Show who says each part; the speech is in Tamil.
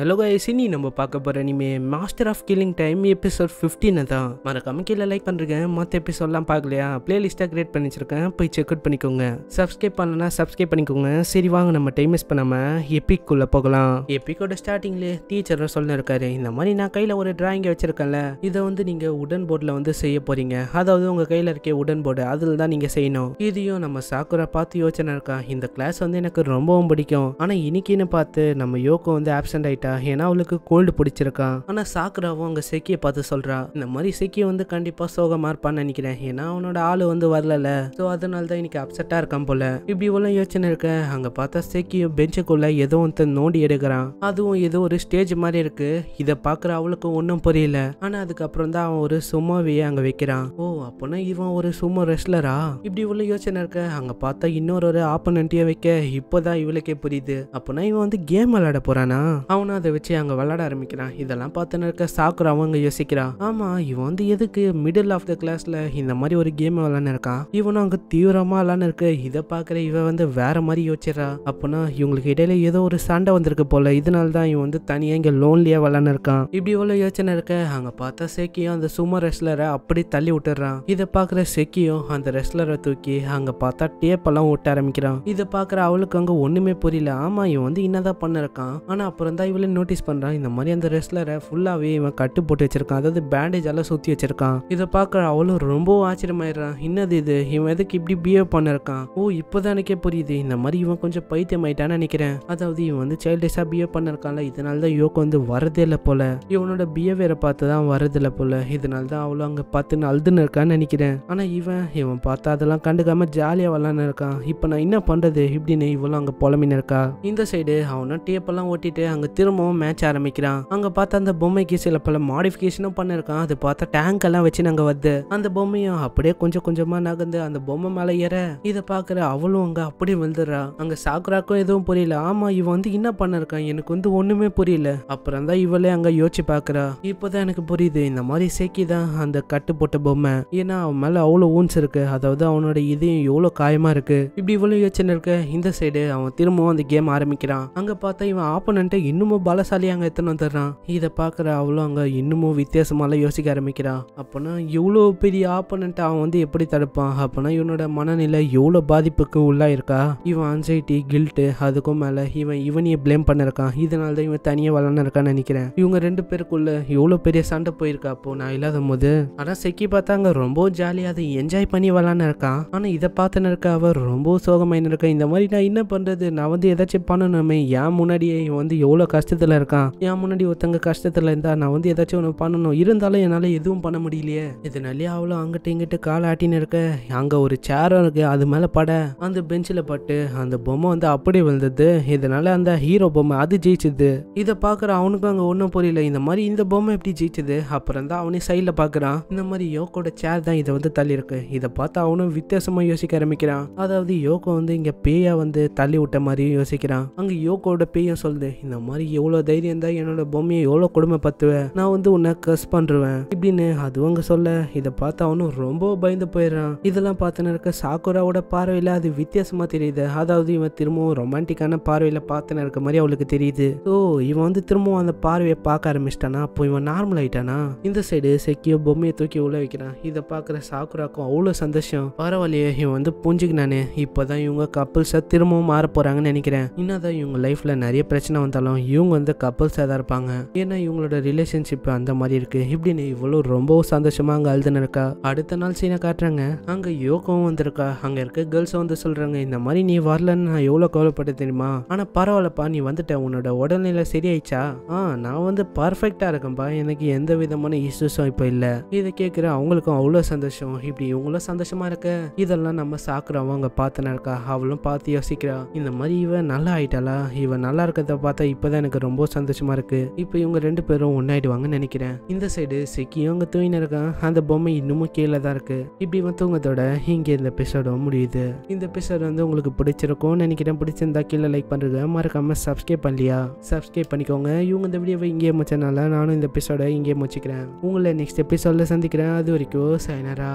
Speaker 1: ஹலோ கைஸ் நம்ம பார்க்க போகிற இனிமே master of killing time episode ஃபிஃப்டீனை தான் மறக்காம கீழே லைக் பண்ணுறேன் மற்ற எபிசோட்லாம் பார்க்கலையா பிளேலிஸ்ட்டாக கிரியேட் பண்ணி வச்சிருக்கேன் போய் செக் அவுட் பண்ணிக்கோங்க சப்ஸ்கிரைப் பண்ணலனா சப்ஸ்கிரைப் பண்ணிக்கோங்க சரி வாங்க நம்ம டைம் மிஸ் பண்ணாமல் குள்ளே போகலாம் எப்பிக்கோட ஸ்டார்டிங்லேயே டீச்சர் சொல்ல இந்த மாதிரி நான் கையில் ஒரு டிராயிங்கை வச்சுருக்கேன்ல இதை வந்து நீங்கள் உடன் போர்டில் வந்து செய்ய போகிறீங்க அதாவது உங்கள் கையில் இருக்க உடன் போர்டு அதில் தான் நீங்கள் செய்யணும் இதையும் நம்ம சாக்குரா பார்த்து யோசனை இருக்கா இந்த கிளாஸ் வந்து எனக்கு ரொம்பவும் பிடிக்கும் ஆனால் இன்னைக்குன்னு பார்த்து நம்ம யோகம் வந்து ஆப்சண்ட் ஆகிட்டா கேட்டா ஏன்னா அவளுக்கு கோல்டு பிடிச்சிருக்கா ஆனா சாக்குராவும் அங்க செக்கிய பார்த்து சொல்றா இந்த மாதிரி செக்கிய வந்து கண்டிப்பா சோகமா இருப்பான்னு நினைக்கிறேன் ஏன்னா அவனோட ஆளு வந்து வரல ஸோ அதனால தான் இன்னைக்கு அப்செட்டா இருக்கான் போல இப்படி உள்ள யோசனை இருக்க அங்க பார்த்தா செக்கியும் பெஞ்சுக்குள்ள ஏதோ வந்து நோண்டி எடுக்கிறான் அதுவும் ஏதோ ஒரு ஸ்டேஜ் மாதிரி இருக்கு இதை பாக்குற அவளுக்கு ஒன்றும் புரியல ஆனா அதுக்கப்புறம் தான் அவன் ஒரு சுமோவையே அங்க வைக்கிறான் ஓ அப்போனா இவன் ஒரு சுமோ ரெஸ்லரா இப்படி உள்ள யோசனை இருக்க அங்க பார்த்தா இன்னொரு ஆப்பனண்ட்டையே வைக்க இப்போதான் இவளுக்கே புரியுது அப்போனா இவன் வந்து கேம் விளையாட போறானா அவனை அதை வச்சு அங்கே விளாட ஆரம்பிக்கிறான் இதெல்லாம் பார்த்துன்னு இருக்க சாக்குற அங்கே யோசிக்கிறான் ஆமா இவன் வந்து எதுக்கு மிடில் ஆஃப் த கிளாஸ்ல இந்த மாதிரி ஒரு கேம் விளாட்னு இருக்கான் இவனும் அங்கே தீவிரமாக விளாட்னு இருக்கு இதை பாக்குற இவன் வந்து வேற மாதிரி யோசிச்சிடறா அப்படின்னா இவங்களுக்கு இடையில ஏதோ ஒரு சண்டை வந்திருக்கு போல இதனால தான் இவன் வந்து தனியாக இங்கே லோன்லியாக விளாட்னு இருக்கான் இப்படி இவ்வளவு யோசனை இருக்க அங்கே பார்த்தா செக்கியும் அந்த சும்மா ரெஸ்லரை அப்படி தள்ளி விட்டுறான் இதை பார்க்குற செக்கியும் அந்த ரெஸ்லரை தூக்கி அங்கே பார்த்தா டேப்பெல்லாம் ஓட்ட ஆரம்பிக்கிறான் இதை பாக்குற அவளுக்கு அங்கே ஒண்ணுமே புரியல ஆமாம் இவன் வந்து என்னதான் பண்ணிருக்கான் ஆனால் அப்புறம் தான் இவளை அப்படின்னு நோட்டீஸ் பண்ணுறான் இந்த மாதிரி அந்த ரெஸ்லரை ஃபுல்லாகவே இவன் கட்டு போட்டு வச்சிருக்கான் அதாவது பேண்டேஜ் எல்லாம் சுற்றி வச்சிருக்கான் இதை பார்க்க அவ்வளோ ரொம்ப ஆச்சரியமாயிடுறான் என்னது இது இவன் எதுக்கு இப்படி பிஹேவ் பண்ணிருக்கான் ஓ இப்போதான் எனக்கே புரியுது இந்த மாதிரி இவன் கொஞ்சம் பைத்தியம் ஆயிட்டான்னு நினைக்கிறேன் அதாவது இவன் வந்து சைல்டிஷாக பிஹேவ் பண்ணிருக்கான்ல இதனால தான் யோக்கு வந்து வரதே இல்லை போல இவனோட பிஹேவியரை பார்த்து தான் வரதில்லை போல இதனால தான் அவ்வளோ அங்கே பார்த்துன்னு அழுதுன்னு இருக்கான்னு நினைக்கிறேன் ஆனால் இவன் இவன் பார்த்தா அதெல்லாம் கண்டுக்காம ஜாலியாக வரலான்னு இருக்கான் இப்போ நான் என்ன பண்ணுறது இப்படின்னு இவ்வளோ அங்கே புலமின்னு இருக்கா இந்த சைடு அவனும் டேப்பெல்லாம் ஓட்டிட்டு அங்கே திரும்ப திரும்பவும் மேட்ச் ஆரம்பிக்கிறான் அங்க பார்த்தா அந்த பொம்மைக்கு சில பல மாடிபிகேஷனும் பண்ணிருக்கான் அது பார்த்தா டேங்க் எல்லாம் வச்சு நாங்க வந்து அந்த பொம்மையும் அப்படியே கொஞ்சம் கொஞ்சமா நகர்ந்து அந்த பொம்மை மேல ஏற இதை பாக்குற அவளும் அங்க அப்படியே விழுந்துடுறா அங்க சாக்குராக்கும் எதுவும் புரியல ஆமா இவன் வந்து என்ன பண்ணிருக்கான் எனக்கு வந்து ஒண்ணுமே புரியல அப்புறம் தான் இவளே அங்க யோசிச்சு பாக்குறா இப்பதான் எனக்கு புரியுது இந்த மாதிரி சேக்கி தான் அந்த கட்டு போட்ட பொம்மை ஏன்னா அவன் மேல அவ்வளவு ஊன்ஸ் இருக்கு அதாவது அவனோட இதையும் எவ்வளவு காயமா இருக்கு இப்படி இவ்வளவு யோசனை இருக்க இந்த சைடு அவன் திரும்பவும் அந்த கேம் ஆரம்பிக்கிறான் அங்க பார்த்தா இவன் ஆப்பனன்ட்டு இன்னும் பலசாலி அங்கே எத்தனை வந்துடுறான் இதை பார்க்குற அவளும் அங்கே இன்னமும் வித்தியாசமாலாம் யோசிக்க ஆரம்பிக்கிறான் அப்பனா இவ்வளோ பெரிய ஆப்பனண்ட் அவன் வந்து எப்படி தடுப்பான் அப்பனா இவனோட மனநிலை எவ்வளோ பாதிப்புக்கு உள்ளாயிருக்கா இவன் அன்சைட்டி கில்ட்டு அதுக்கும் மேலே இவன் இவனையே ப்ளேம் பண்ணிருக்கான் இதனால தான் இவன் தனியாக வளர்ந்து இருக்கான்னு நினைக்கிறேன் இவங்க ரெண்டு பேருக்குள்ள எவ்வளோ பெரிய சண்டை போயிருக்கா அப்போ நான் இல்லாத போது ஆனால் செக்கி பார்த்தா அங்கே ரொம்ப ஜாலியாக அதை என்ஜாய் பண்ணி வளர்ந்து இருக்கான் ஆனால் இதை பார்த்துன்னு இருக்க அவர் ரொம்ப சோகமாயின்னு இருக்கேன் இந்த மாதிரி நான் என்ன பண்ணுறது நான் வந்து ஏதாச்சும் பண்ணணுமே ஏன் முன்னாடியே இவன் வந்து எவ்வளோ கஷ்டம் கஷ்டத்தில் இருக்கான் என் முன்னாடி ஒருத்தங்க கஷ்டத்தில் இருந்தா நான் வந்து ஏதாச்சும் ஒன்று பண்ணணும் இருந்தாலும் என்னால் எதுவும் பண்ண முடியலையே இதனாலே அவ்வளோ அங்கிட்ட இங்கிட்ட கால் ஆட்டின்னு இருக்க அங்கே ஒரு சேரம் இருக்கு அது மேலே பட அந்த பெஞ்சில் பட்டு அந்த பொம்மை வந்து அப்படி விழுந்தது இதனால அந்த ஹீரோ பொம்மை அது ஜெயிச்சது இதை பார்க்குற அவனுக்கும் அங்கே ஒன்றும் புரியல இந்த மாதிரி இந்த பொம்மை எப்படி ஜெயிச்சது அப்புறம் தான் அவனே சைடில் பார்க்குறான் இந்த மாதிரி யோக்கோட சேர் தான் இதை வந்து தள்ளி இருக்கு இதை பார்த்து அவனும் வித்தியாசமாக யோசிக்க ஆரம்பிக்கிறான் அதாவது யோகோ வந்து இங்கே பேயா வந்து தள்ளி விட்ட மாதிரியும் யோசிக்கிறான் அங்கே யோகோட பேயும் சொல்லுது இந்த மாதிரி எவ்வளோ தைரியம் தான் என்னோட பொம்மையை எவ்வளோ கொடுமைப்படுத்துவேன் நான் வந்து உன்னை கஸ் பண்ணுவேன் இப்படின்னு அது அவங்க சொல்ல இதை பார்த்து அவனும் ரொம்ப பயந்து போயிடுறான் இதெல்லாம் பார்த்துன்னு இருக்க சாக்குராவோட பார்வையில் அது வித்தியாசமாக தெரியுது அதாவது இவன் திரும்பவும் ரொமான்டிக்கான பார்வையில் பார்த்துன்னு இருக்க மாதிரி அவளுக்கு தெரியுது ஸோ இவன் வந்து திரும்பவும் அந்த பார்வையை பார்க்க ஆரம்பிச்சிட்டானா அப்போ இவன் நார்மல் ஆயிட்டானா இந்த சைடு செக்கியோ பொம்மையை தூக்கி உள்ள வைக்கிறான் இதை பார்க்குற சாக்குராக்கும் அவ்வளோ சந்தோஷம் பரவாயில்லையே இவன் வந்து புரிஞ்சுக்கினானே இப்போ தான் இவங்க கப்புள்ஸாக திரும்பவும் மாற போகிறாங்கன்னு நினைக்கிறேன் இன்னும் தான் இவங்க லைஃப்பில் நிறைய பிரச்சனை வந்தாலும் இவங்க இவங்க வந்து கப்பல்ஸாக தான் இருப்பாங்க ஏன்னா இவங்களோட ரிலேஷன்ஷிப் அந்த மாதிரி இப்படி இப்படின்னு இவ்வளோ ரொம்ப சந்தோஷமா அங்கே அழுதுன்னு இருக்கா அடுத்த நாள் சீனை காட்டுறாங்க அங்கே யோகாவும் வந்திருக்கா அங்கே இருக்க கேர்ள்ஸும் வந்து சொல்றாங்க இந்த மாதிரி நீ வரலன்னு நான் எவ்வளோ கவலைப்பட்ட தெரியுமா ஆனால் பரவாயில்லப்பா நீ வந்துட்ட உன்னோட உடல்நிலை சரியாயிடுச்சா ஆ நான் வந்து பர்ஃபெக்டாக இருக்கேன்ப்பா எனக்கு எந்த விதமான இஷ்யூஸும் இப்போ இல்லை இதை கேட்குற அவங்களுக்கும் அவ்வளோ சந்தோஷம் இப்படி இவங்களும் சந்தோஷமா இருக்க இதெல்லாம் நம்ம சாக்குறவங்க அங்கே பார்த்துன்னு இருக்கா அவளும் பார்த்து யோசிக்கிறா இந்த மாதிரி இவன் நல்லா ஆயிட்டாளா இவன் நல்லா இருக்கிறத பார்த்தா இப்போதான் எனக்கு எனக்கு ரொம்ப சந்தோஷமா இருக்கு இப்போ இவங்க ரெண்டு பேரும் ஒன்னாயிடுவாங்கன்னு நினைக்கிறேன் இந்த சைடு சிக்கியும் அங்கே தூங்கின இருக்கான் அந்த பொம்மை இன்னமும் கீழே தான் இருக்கு இப்படி இவன் தூங்கத்தோட இங்கே இந்த எபிசோடும் முடியுது இந்த எபிசோட் வந்து உங்களுக்கு பிடிச்சிருக்கும் நினைக்கிறேன் பிடிச்சிருந்தா கீழே லைக் பண்ணுறது மறக்காம சப்ஸ்கிரைப் பண்ணலையா சப்ஸ்கிரைப் பண்ணிக்கோங்க இவங்க இந்த வீடியோவை இங்கே முடிச்சனால நானும் இந்த எபிசோட இங்கே முடிச்சுக்கிறேன் உங்களை நெக்ஸ்ட் எபிசோட சந்திக்கிறேன் அது வரைக்கும் சைனரா